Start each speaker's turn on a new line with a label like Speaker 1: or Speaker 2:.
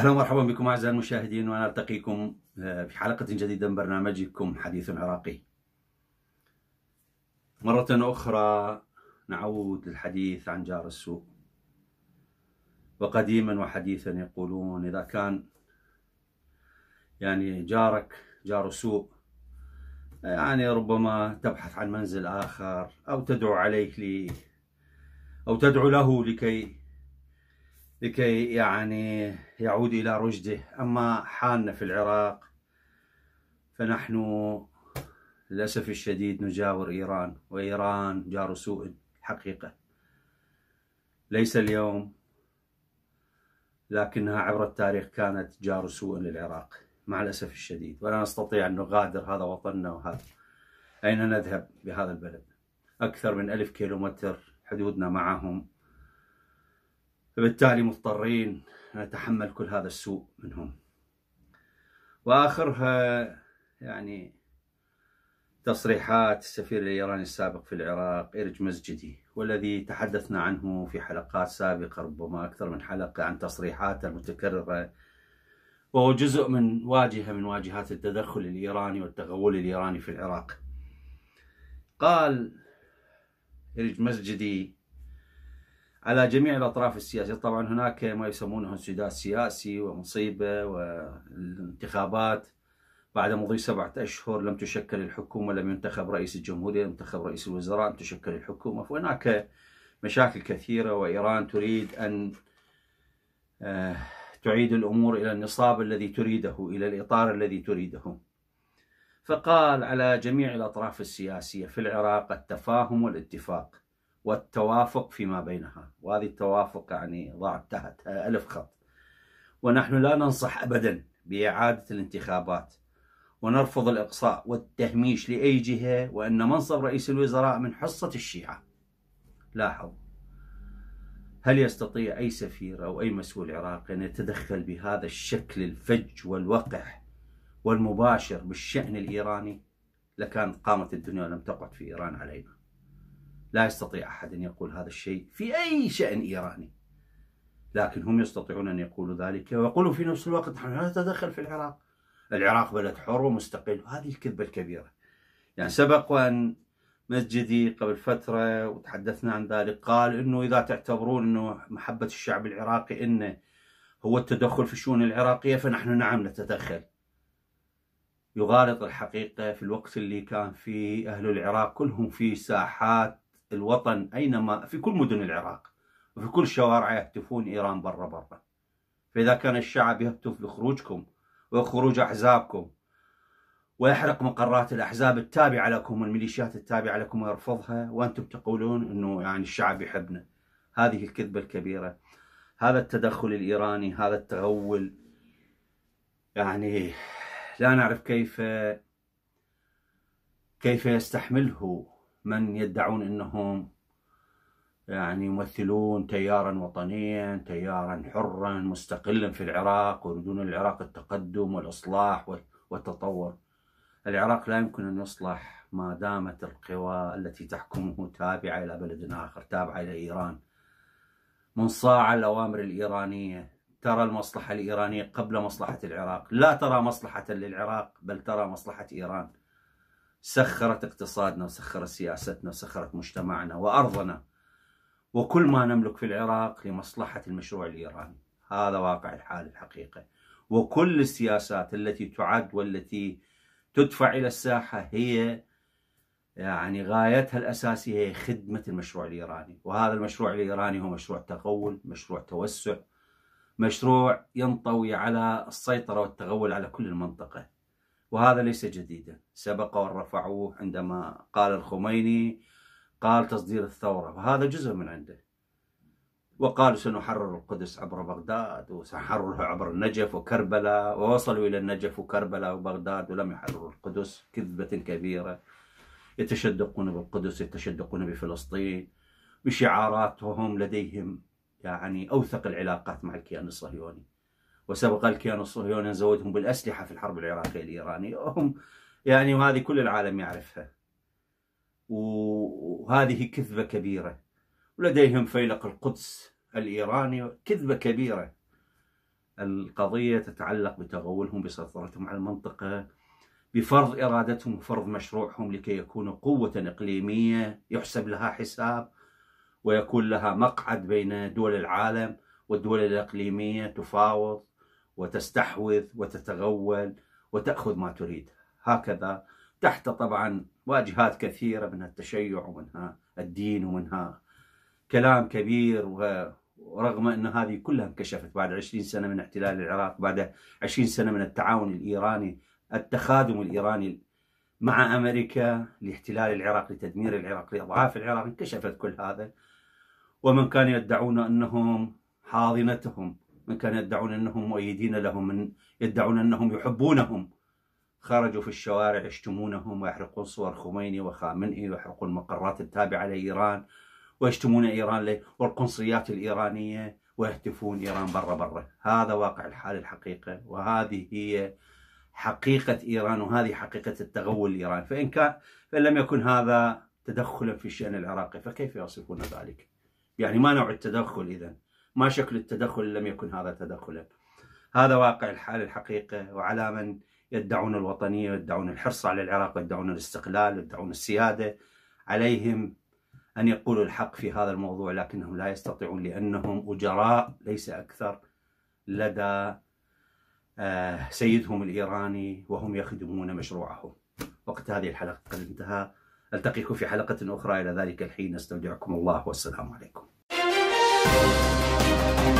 Speaker 1: اهلا ومرحبا بكم اعزائي المشاهدين ونلتقيكم آه، في حلقه جديده من برنامجكم حديث عراقي. مره اخرى نعود للحديث عن جار السوء. وقديما وحديثا يقولون اذا كان يعني جارك جار سوء يعني ربما تبحث عن منزل اخر او تدعو عليك لي او تدعو له لكي لكي يعني يعود إلى رشده أما حالنا في العراق فنحن للأسف الشديد نجاور إيران وإيران جار سوء حقيقة ليس اليوم لكنها عبر التاريخ كانت جار سوء للعراق مع الأسف الشديد ولا نستطيع أن نغادر هذا وطننا وهذا أين نذهب بهذا البلد أكثر من ألف كيلومتر حدودنا معهم فبالتالي مضطرين نتحمل كل هذا السوء منهم واخرها يعني تصريحات السفير الايراني السابق في العراق ارج مسجدي والذي تحدثنا عنه في حلقات سابقه ربما اكثر من حلقه عن تصريحاته المتكرره وهو جزء من واجهه من واجهات التدخل الايراني والتغول الايراني في العراق قال ارج مسجدي على جميع الاطراف السياسيه، طبعا هناك ما يسمونه انسداد سياسي ومصيبه والانتخابات بعد مضي سبعة أشهر لم تشكل الحكومة لم ينتخب رئيس الجمهورية لم ينتخب رئيس الوزراء لم تشكل الحكومة فهناك مشاكل كثيرة وإيران تريد أن آه، تعيد الأمور إلى النصاب الذي تريده إلى الإطار الذي تريده فقال على جميع الأطراف السياسية في العراق التفاهم والاتفاق والتوافق فيما بينها وهذه التوافق يعني ضاعت تحت آه، ألف خط ونحن لا ننصح أبدا بإعادة الانتخابات ونرفض الإقصاء والتهميش لأي جهة وأن منصب رئيس الوزراء من حصة الشيعة لاحظ هل يستطيع أي سفير أو أي مسؤول عراقي أن يتدخل بهذا الشكل الفج والوقح والمباشر بالشأن الإيراني لكانت قامت الدنيا ولم تقعد في إيران علينا لا يستطيع أحد أن يقول هذا الشيء في أي شأن إيراني لكن هم يستطيعون أن يقولوا ذلك ويقولوا في نفس الوقت نحن لا نتدخل في العراق العراق بلد حر ومستقل وهذه الكذبة الكبيرة يعني سبق وأن مسجدي قبل فترة وتحدثنا عن ذلك قال أنه إذا تعتبرون أنه محبة الشعب العراقي أنه هو التدخل في الشؤون العراقية فنحن نعم نتدخل يغالط الحقيقة في الوقت اللي كان فيه أهل العراق كلهم في ساحات الوطن أينما في كل مدن العراق وفي كل شوارع يهتفون إيران برا برا فإذا كان الشعب يهتف لخروجكم وخروج أحزابكم ويحرق مقرات الأحزاب التابعة لكم والميليشيات التابعة لكم ويرفضها وأنتم تقولون أنه يعني الشعب يحبنا هذه الكذبة الكبيرة هذا التدخل الإيراني هذا التغول يعني لا نعرف كيف كيف يستحمله من يدعون انهم يعني يمثلون تيارا وطنيا تيارا حرا مستقلا في العراق ويريدون العراق التقدم والاصلاح والتطور العراق لا يمكن ان يصلح ما دامت القوى التي تحكمه تابعه الى بلد اخر تابعه الى ايران منصاع الاوامر الايرانيه ترى المصلحه الايرانيه قبل مصلحه العراق لا ترى مصلحه للعراق بل ترى مصلحه ايران سخرت اقتصادنا وسخرت سياستنا وسخرت مجتمعنا وأرضنا وكل ما نملك في العراق لمصلحة المشروع الإيراني هذا واقع الحال الحقيقة وكل السياسات التي تعد والتي تدفع إلى الساحة هي يعني غايتها الأساسية هي خدمة المشروع الإيراني وهذا المشروع الإيراني هو مشروع تغول مشروع توسع مشروع ينطوي على السيطرة والتغول على كل المنطقة وهذا ليس جديدا سبق ورفعوه عندما قال الخميني قال تصدير الثورة وهذا جزء من عنده وقالوا سنحرر القدس عبر بغداد وسنحررها عبر النجف وكربلاء ووصلوا إلى النجف وكربلاء وبغداد ولم يحرروا القدس كذبة كبيرة يتشدقون بالقدس يتشدقون بفلسطين بشعاراتهم لديهم يعني أوثق العلاقات مع الكيان الصهيوني وسبق الكيان الصهيوني أن زودهم بالأسلحة في الحرب العراقية الإيرانية وهم يعني وهذه كل العالم يعرفها وهذه كذبة كبيرة ولديهم فيلق القدس الإيراني كذبة كبيرة القضية تتعلق بتغولهم بسيطرتهم على المنطقة بفرض إرادتهم وفرض مشروعهم لكي يكونوا قوة إقليمية يحسب لها حساب ويكون لها مقعد بين دول العالم والدول الإقليمية تفاوض وتستحوذ وتتغول وتأخذ ما تريد هكذا تحت طبعا واجهات كثيرة منها التشيع ومنها الدين ومنها كلام كبير ورغم أن هذه كلها انكشفت بعد 20 سنة من احتلال العراق بعد 20 سنة من التعاون الإيراني التخادم الإيراني مع أمريكا لاحتلال العراق لتدمير العراق لإضعاف العراق انكشفت كل هذا ومن كان يدعون أنهم حاضنتهم من كانوا يدعون أنهم مؤيدين لهم من يدعون أنهم يحبونهم خرجوا في الشوارع يشتمونهم ويحرقون صور خميني وخامنئي ويحرقون المقرات التابعة لإيران ويشتمون إيران والقنصليات الإيرانية ويهتفون إيران برا برا هذا واقع الحال الحقيقة وهذه هي حقيقة إيران وهذه حقيقة التغول الايراني فإن, كان فإن لم يكن هذا تدخلا في الشأن العراقي فكيف يصفون ذلك؟ يعني ما نوع التدخل إذا؟ ما شكل التدخل لم يكن هذا تدخلا هذا واقع الحال الحقيقة وعلى من يدعون الوطنية ويدعون الحرص على العراق ويدعون الاستقلال ويدعون السيادة عليهم أن يقولوا الحق في هذا الموضوع لكنهم لا يستطيعون لأنهم أجراء ليس أكثر لدى آه، سيدهم الإيراني وهم يخدمون مشروعه وقت هذه الحلقة قد انتهى ألتقيكم في حلقة أخرى إلى ذلك الحين أستودعكم الله والسلام عليكم Thank you.